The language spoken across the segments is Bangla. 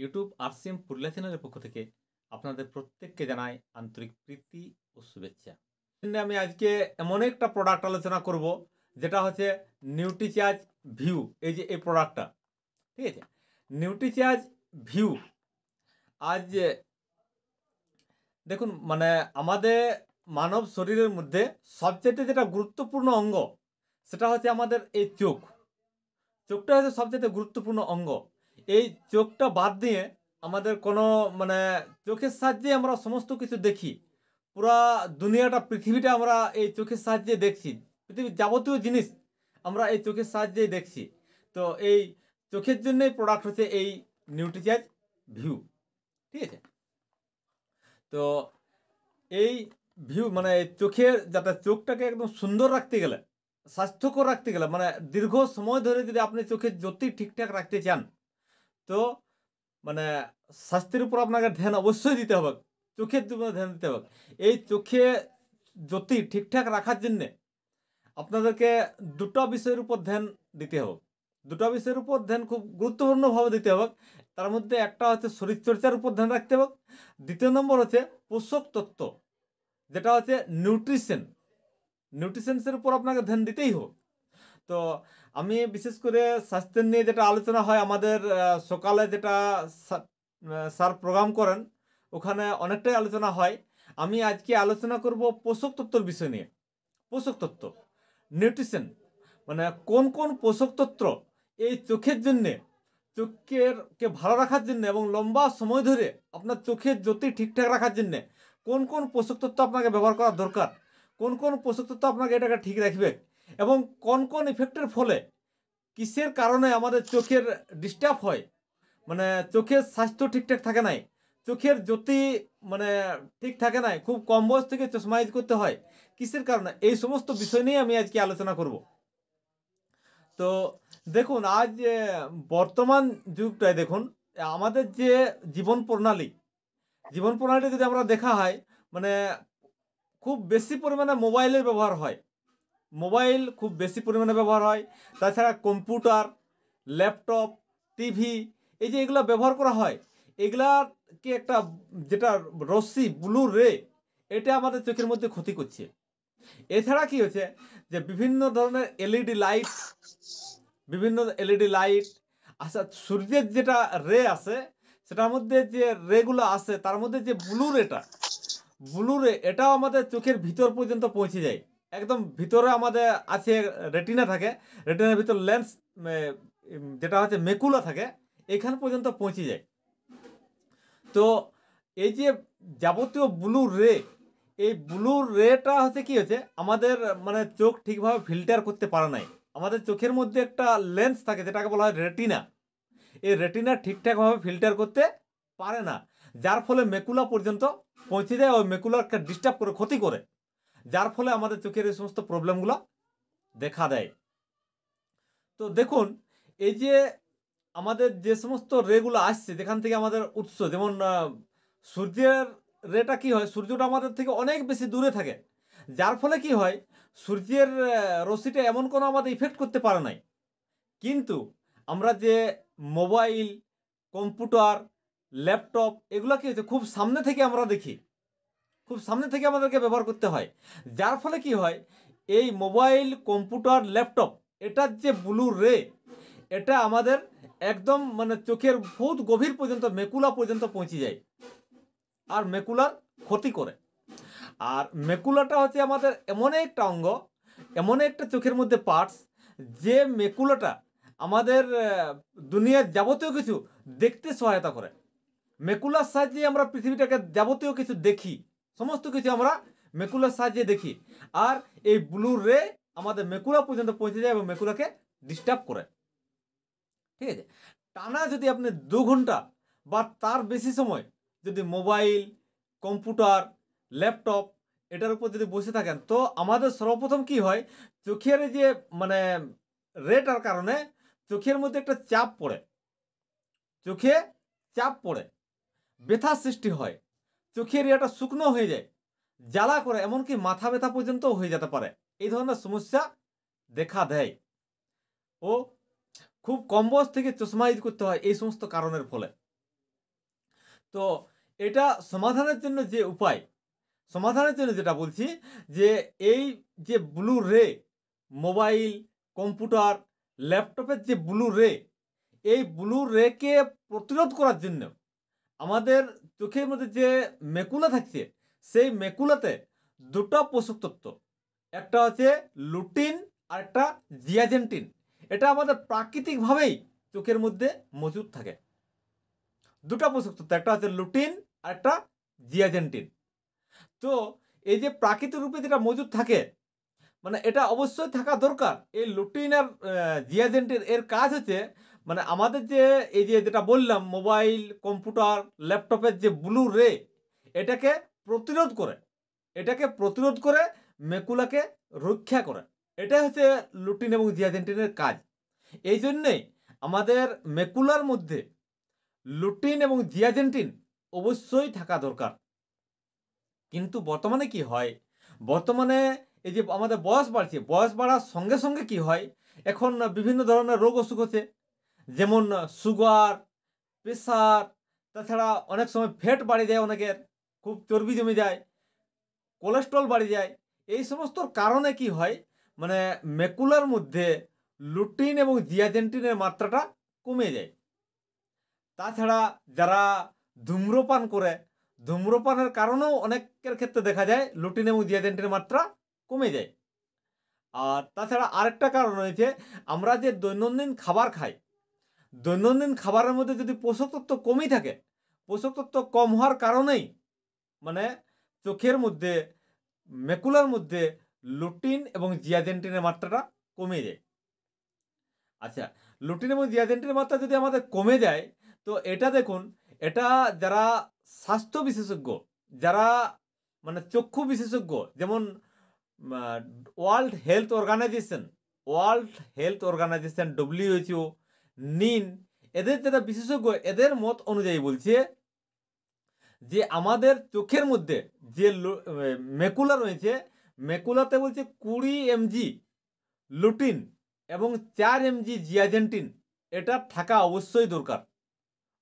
ইউটিউব আরসিএম পুরুলিয়া চ্যানেলের পক্ষ থেকে আপনাদের প্রত্যেককে জানাই আন্তরিক প্রীতি ও শুভেচ্ছা আমি আজকে এমন একটা প্রোডাক্ট আলোচনা করব যেটা হচ্ছে নিউট্রিচার্জ ভিউ এই যে এই প্রোডাক্টটা ঠিক আছে নিউট্রিচার্জ ভিউ আজ দেখুন মানে আমাদের মানব শরীরের মধ্যে সবচেয়ে যেটা গুরুত্বপূর্ণ অঙ্গ সেটা হচ্ছে আমাদের এই চোখ চোখটা হচ্ছে সবচেয়ে গুরুত্বপূর্ণ অঙ্গ এই চোখটা বাদ দিয়ে আমাদের কোনো মানে চোখের সাহায্যে আমরা সমস্ত কিছু দেখি পুরা দুনিয়াটা পৃথিবীটা আমরা এই চোখের সাহায্যে দেখছি পৃথিবীর যাবতীয় জিনিস আমরা এই চোখের সাহায্যেই দেখছি তো এই চোখের জন্যই প্রোডাক্ট হচ্ছে এই নিউট্রিচার্জ ভিউ ঠিক আছে তো এই ভিউ মানে চোখের যাতে চোখটাকে একদম সুন্দর রাখতে গেলে স্বাস্থ্যকর রাখতে গেলে মানে দীর্ঘ সময় ধরে যদি আপনি চোখের জ্যোতি ঠিকঠাক রাখতে চান তো মানে স্বাস্থ্যের উপর আপনাকে ধ্যান অবশ্যই দিতে হবে চোখের উপর ধ্যান দিতে হবে এই চোখে জ্যোতি ঠিকঠাক রাখার জন্যে আপনাদেরকে দুটো বিষয়ের উপর ধ্যান দিতে হবে দুটো বিষয়ের উপর ধ্যান খুব গুরুত্বপূর্ণভাবে দিতে হবে তার মধ্যে একটা হচ্ছে শরীরচর্চার উপর ধ্যান রাখতে হবে দ্বিতীয় নম্বর হচ্ছে পোষক তত্ত্ব যেটা হচ্ছে নিউট্রিশন নিউট্রিশনসের উপর আপনাকে ধ্যান দিতেই হোক তো আমি বিশেষ করে স্বাস্থ্যের নিয়ে যেটা আলোচনা হয় আমাদের সকালে যেটা স্যার প্রোগ্রাম করেন ওখানে অনেকটাই আলোচনা হয় আমি আজকে আলোচনা করব পোষক তত্ত্বর বিষয় নিয়ে পোষক তত্ত্ব নিউট্রিশন মানে কোন কোন পোষক তত্ত্ব এই চোখের জন্যে চোখের কে ভালো রাখার জন্য এবং লম্বা সময় ধরে আপনার চোখের জ্যোতি ঠিকঠাক রাখার জন্য কোন কোন পোষক তত্ত্ব আপনাকে ব্যবহার করা দরকার কোন কোন পোষক তত্ত্ব আপনাকে এটাকে ঠিক রাখবে এবং কোন কোন ইফেক্টের ফলে কিসের কারণে আমাদের চোখের ডিস্টার্ব হয় মানে চোখের স্বাস্থ্য ঠিকঠাক থাকে নাই চোখের যদি মানে ঠিক থাকে নাই খুব কম বয়স থেকে চশমা করতে হয় কিসের কারণে এই সমস্ত বিষয় নিয়ে আমি আজকে আলোচনা করব তো দেখুন আজ বর্তমান যুগটায় দেখুন আমাদের যে জীবন প্রণালী জীবন প্রণালীটা যদি আমরা দেখা হয় মানে খুব বেশি পরিমাণে মোবাইলের ব্যবহার হয় মোবাইল খুব বেশি পরিমাণে ব্যবহার হয় তাছাড়া কম্পিউটার ল্যাপটপ টিভি এই যে এগুলো ব্যবহার করা হয় এগুলাকে একটা যেটা রশ্মি ব্লু রে এটা আমাদের চোখের মধ্যে ক্ষতি করছে এছাড়া কি হচ্ছে যে বিভিন্ন ধরনের এলইডি লাইট বিভিন্ন এলইডি লাইট আচ্ছা সূর্যের যেটা রে আছে সেটার মধ্যে যে রেগুলো আছে তার মধ্যে যে ব্লু রেটা ব্লু রে এটাও আমাদের চোখের ভিতর পর্যন্ত পৌঁছে যায় একদম ভিতরে আমাদের আছে রেটিনা থাকে রেটিনার ভিতর লেন্স যেটা হচ্ছে মেকুলা থাকে এখান পর্যন্ত পৌঁছে যায় তো এই যে যাবতীয় ব্লু রে এই ব্লু রেটা হচ্ছে কি হচ্ছে আমাদের মানে চোখ ঠিকভাবে ফিল্টার করতে পারে নাই আমাদের চোখের মধ্যে একটা লেন্স থাকে যেটাকে বলা হয় রেটিনা এই রেটিনা ঠিকঠাকভাবে ফিল্টার করতে পারে না যার ফলে মেকুলা পর্যন্ত পৌঁছে যায় ওই মেকুলাকে ডিস্টার্ব করে ক্ষতি করে যার ফলে আমাদের চোখের এই সমস্ত প্রবলেমগুলো দেখা দেয় তো দেখুন এই যে আমাদের যে সমস্ত রেগুলো আসছে যেখান থেকে আমাদের উৎস যেমন সূর্যের রেটা কি হয় সূর্যটা আমাদের থেকে অনেক বেশি দূরে থাকে যার ফলে কি হয় সূর্যের রশ্মিটা এমন কোনো আমাদের ইফেক্ট করতে পারে নাই কিন্তু আমরা যে মোবাইল কম্পিউটার ল্যাপটপ এগুলো কি হচ্ছে খুব সামনে থেকে আমরা দেখি খুব সামনে থেকে আমাদেরকে ব্যবহার করতে হয় যার ফলে কি হয় এই মোবাইল কম্পিউটার ল্যাপটপ এটার যে ব্লু রে এটা আমাদের একদম মানে চোখের বহুত গভীর পর্যন্ত মেকুলা পর্যন্ত পৌঁছে যায় আর মেকুলার ক্ষতি করে আর মেকুলাটা হচ্ছে আমাদের এমন একটা অঙ্গ এমন একটা চোখের মধ্যে পার্টস যে মেকুলাটা আমাদের দুনিয়ার যাবতীয় কিছু দেখতে সহায়তা করে মেকুলার সাহায্যে আমরা পৃথিবীটাকে যাবতীয় কিছু দেখি সমস্ত কিছু আমরা মেকুলার সাহায্যে দেখি আর এই ব্লু রে আমাদের মেকুলা পর্যন্ত পৌঁছে যায় এবং মেকুলাকে ডিস্টার্ব করে ঠিক আছে টানা যদি আপনি দু ঘন্টা বা তার বেশি সময় যদি মোবাইল কম্পিউটার ল্যাপটপ এটার উপর যদি বসে থাকেন তো আমাদের সর্বপ্রথম কি হয় চোখের যে মানে রেটার কারণে চোখের মধ্যে একটা চাপ পড়ে চোখে চাপ পড়ে ব্যথার সৃষ্টি হয় চোখের এরিয়াটা শুকনো হয়ে যায় জ্বালা করে এমনকি মাথা ব্যথা পর্যন্ত হয়ে যেতে পারে এই ধরনের সমস্যা দেখা দেয় ও খুব কম বয়স থেকে চশমা ইউজ করতে হয় এই সমস্ত কারণের ফলে তো এটা সমাধানের জন্য যে উপায় সমাধানের জন্য যেটা বলছি যে এই যে ব্লু রে মোবাইল কম্পিউটার ল্যাপটপের যে ব্লু রে এই ব্লু রেকে প্রতিরোধ করার জন্য আমাদের চোখের মধ্যে যে মেকুলা থাকছে সেই মেকুলাতে দুটো পোষক তত্ত্ব একটা হচ্ছে লুটিন আর একটা জিয়াজেন্টিন এটা আমাদের প্রাকৃতিকভাবেই চোখের মধ্যে মজুদ থাকে দুটো পোষক তত্ত্ব একটা হচ্ছে লুটিন আর একটা জিয়াজেন্টিন তো এই যে প্রাকৃতিক রূপে যেটা মজুদ থাকে মানে এটা অবশ্যই থাকা দরকার এই লুটিন আর জিয়াজেন্টিন এর কাজ হচ্ছে মানে আমাদের যে এই যে যেটা বললাম মোবাইল কম্পিউটার ল্যাপটপের যে ব্লু রে এটাকে প্রতিরোধ করে এটাকে প্রতিরোধ করে মেকুলাকে রক্ষা করে এটা হচ্ছে লুটিন এবং জিয়াজেন্টিনের কাজ এই জন্যে আমাদের মেকুলার মধ্যে লুটিন এবং জিয়াজেন্টিন অবশ্যই থাকা দরকার কিন্তু বর্তমানে কি হয় বর্তমানে এই যে আমাদের বয়স বাড়ছে বয়স বাড়ার সঙ্গে সঙ্গে কি হয় এখন বিভিন্ন ধরনের রোগ অসুখ হচ্ছে যেমন সুগার প্রেশার তাছাড়া অনেক সময় ফ্যাট বাড়ি যায় অনেকের খুব চর্বি জমে যায় কোলেস্ট্রল বাড়ি যায় এই সমস্ত কারণে কি হয় মানে মেকুলার মধ্যে লুটিন এবং জিয়াজেন্টিনের মাত্রাটা কমে যায় তাছাড়া যারা ধূম্রপান করে ধূম্রপানের কারণেও অনেকের ক্ষেত্রে দেখা যায় লুটিন এবং জিয়াজেন্টিনের মাত্রা কমে যায় আর তাছাড়া আরেকটা কারণ রয়েছে আমরা যে দৈনন্দিন খাবার খাই দৈনন্দিন খাবারের মধ্যে যদি পোষক তত্ত্ব কমই থাকে পোষক তত্ত্ব কম হওয়ার কারণেই মানে চোখের মধ্যে মেকুলার মধ্যে লুটিন এবং জিয়াজেন্টিনের মাত্রাটা কমে যায় আচ্ছা লুটিন এবং জিয়াজেন্টিনের মাত্রা যদি আমাদের কমে যায় তো এটা দেখুন এটা যারা স্বাস্থ্য বিশেষজ্ঞ যারা মানে চক্ষু বিশেষজ্ঞ যেমন World Health Organization World Health Organization WHO নিন এদের যারা বিশেষজ্ঞ এদের মত অনুযায়ী বলছে যে আমাদের চোখের মধ্যে যে মেকুলা রয়েছে মেকুলাতে বলছে কুড়ি এমজি লুটিন এবং চার এমজি জিয়াজেন্টিন এটা থাকা অবশ্যই দরকার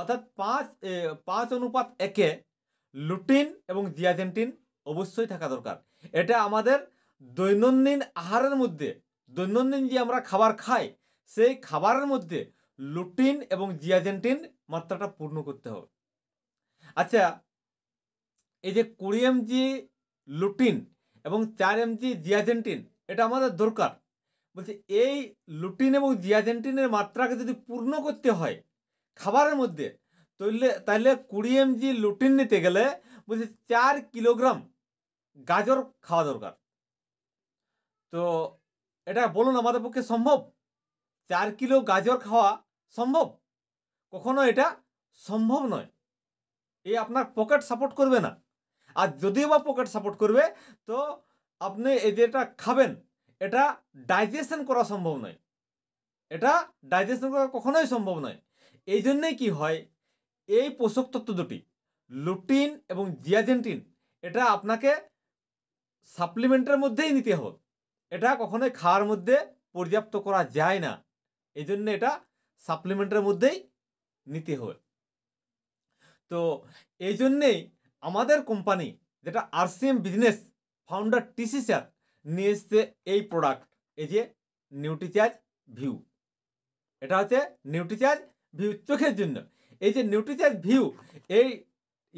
অর্থাৎ পাঁচ পাঁচ অনুপাত একে লুটিন এবং জিয়াজেন্টিন অবশ্যই থাকা দরকার এটা আমাদের দৈনন্দিন আহারের মধ্যে দৈনন্দিন যে আমরা খাবার খাই সেই খাবারের মধ্যে লুটিন এবং জিয়াজেন্টিন মাত্রাটা পূর্ণ করতে হবে আচ্ছা এই যে কুড়ি এমজি লুটিন এবং চার এমজি জিয়াজেন্টিন এটা আমাদের দরকার বলছে এই লুটিন এবং জিয়াজেন্টিনের মাত্রাকে যদি পূর্ণ করতে হয় খাবারের মধ্যে তাহলে তাহলে কুড়ি এমজি লুটিন নিতে গেলে বলছে চার কিলোগ্রাম গাজর খাওয়া দরকার তো এটা বলুন আমাদের পক্ষে সম্ভব চার কিলো গাজর খাওয়া সম্ভব কখনো এটা সম্ভব নয় এই আপনার পকেট সাপোর্ট করবে না আর যদিও বা পকেট সাপোর্ট করবে তো আপনি এই যেটা খাবেন এটা ডাইজেশন করা সম্ভব নয় এটা ডাইজেশন করা কখনোই সম্ভব নয় এই জন্যেই কি হয় এই পোষক তত্ত্ব দুটি লুটিন এবং জিয়াজেন্টিন এটা আপনাকে সাপ্লিমেন্টের মধ্যেই নিতে হবে এটা কখনোই খাওয়ার মধ্যে পর্যাপ্ত করা যায় না এই জন্য এটা সাপ্লিমেন্টের মধ্যেই নিতে হবে তো এই জন্যেই আমাদের কোম্পানি যেটা RCM business founder TC sir নিয়ে এসছে এই প্রোডাক্ট এই যে নিউট্রিচার্জ ভিউ এটা হচ্ছে নিউট্রিচার্জ ভিউ চোখের জন্য এই যে নিউট্রিচার্জ ভিউ এই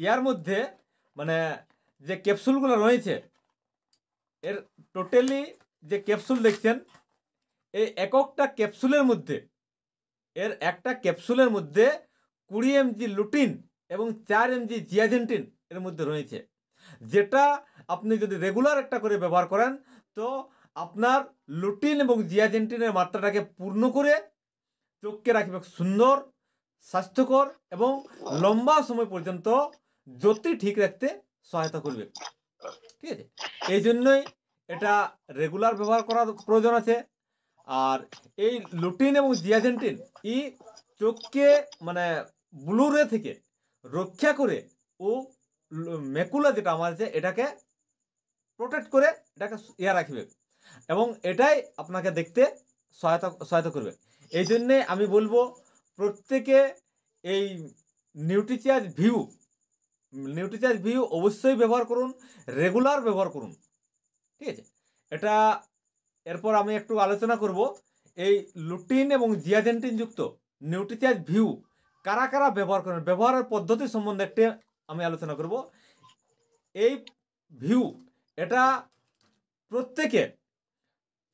ইয়ার মধ্যে মানে যে ক্যাপসুলগুলো রয়েছে এর টোটালি যে ক্যাপসুল দেখছেন এই এককটা ক্যাপসুলের মধ্যে এর একটা ক্যাপসুলের মধ্যে কুড়ি এমজি লুটিন এবং চার এমজি জিয়াজেন্টিন এর মধ্যে রয়েছে যেটা আপনি যদি রেগুলার একটা করে ব্যবহার করেন তো আপনার লুটিন এবং জিয়াজেন্টিনের মাত্রাটাকে পূর্ণ করে চোখকে রাখবে সুন্দর স্বাস্থ্যকর এবং লম্বা সময় পর্যন্ত জ্যোতি ঠিক রাখতে সহায়তা করবে ঠিক আছে এই জন্যই এটা রেগুলার ব্যবহার করার প্রয়োজন আছে আর এই লুটিন এবং জিয়াজেন্টিন ই চোখকে মানে ব্লুরে থেকে রক্ষা করে ও মেকুলা যেটা আমার আছে এটাকে প্রোটেক্ট করে এটাকে ইয়া রাখবে এবং এটাই আপনাকে দেখতে সহায়তা সহায়তা করবে এই জন্যে আমি বলবো প্রত্যেকে এই নিউট্রিচার্জ ভিউ নিউট্রিচার্জ ভিউ অবশ্যই ব্যবহার করুন রেগুলার ব্যবহার করুন ঠিক আছে এটা এরপর আমি একটু আলোচনা করব এই লুটিন এবং জিয়াজেন্টিন যুক্ত নিউট্রিচিয়াজ ভিউ কারা কারা ব্যবহার করেন ব্যবহারের পদ্ধতি সম্বন্ধে একটি আমি আলোচনা করব এই ভিউ এটা প্রত্যেকে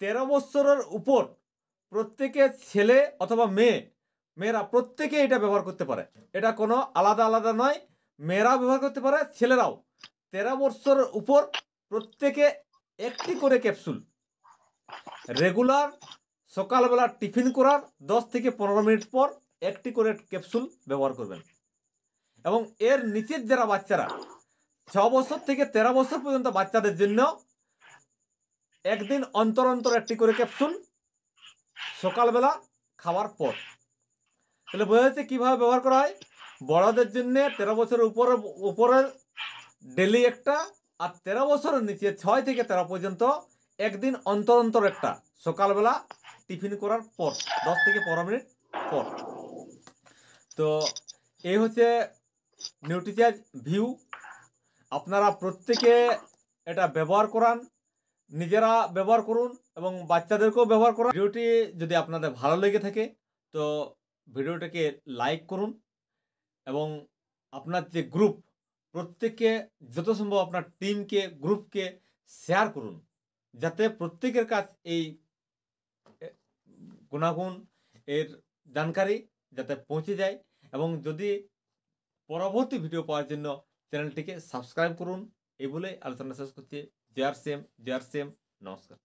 তেরো বছরের উপর প্রত্যেকে ছেলে অথবা মেয়ে মেয়েরা প্রত্যেকে এটা ব্যবহার করতে পারে এটা কোনো আলাদা আলাদা নয় মেয়েরাও ব্যবহার করতে পারে ছেলেরাও তেরো বছরের উপর প্রত্যেকে একটি করে ক্যাপসুল রেগুলার সকালবেলা টিফিন করার দশ থেকে পনেরো মিনিট পর একটি করে ক্যাপসুল ব্যবহার করবেন এবং এর নিচের যারা বাচ্চারা ছ বছর থেকে তেরো বছর পর্যন্ত বাচ্চাদের জন্য একদিন অন্তর অন্তর একটি করে ক্যাপসুল সকালবেলা খাওয়ার পর তাহলে বোঝা যাচ্ছে কীভাবে ব্যবহার করা হয় বড়দের জন্য তেরো বছরের উপরে উপরের ডেলি একটা আর তেরো বছরের নিচে ছয় থেকে তেরো পর্যন্ত একদিন অন্তর অন্তর একটা সকালবেলা টিফিন করার পর দশ থেকে পনেরো মিনিট পর তো এই হচ্ছে নিউট্রিচার ভিউ আপনারা প্রত্যেকে এটা ব্যবহার করান নিজেরা ব্যবহার করুন এবং বাচ্চাদেরকেও ব্যবহার করুন ভিডিওটি যদি আপনাদের ভালো লেগে থাকে তো ভিডিওটাকে লাইক করুন এবং আপনার যে গ্রুপ প্রত্যেককে যত সম্ভব আপনার টিমকে গ্রুপকে শেয়ার করুন যাতে প্রত্যেকের কাছ এই গুণাগুণ এর জানকারি যাতে পৌঁছে যায় এবং যদি পরবর্তী ভিডিও পাওয়ার জন্য চ্যানেলটিকে সাবস্ক্রাইব করুন এই বলে আলোচনা শেষ করছি জেয়ার সেম জেয়ার সেম নমস্কার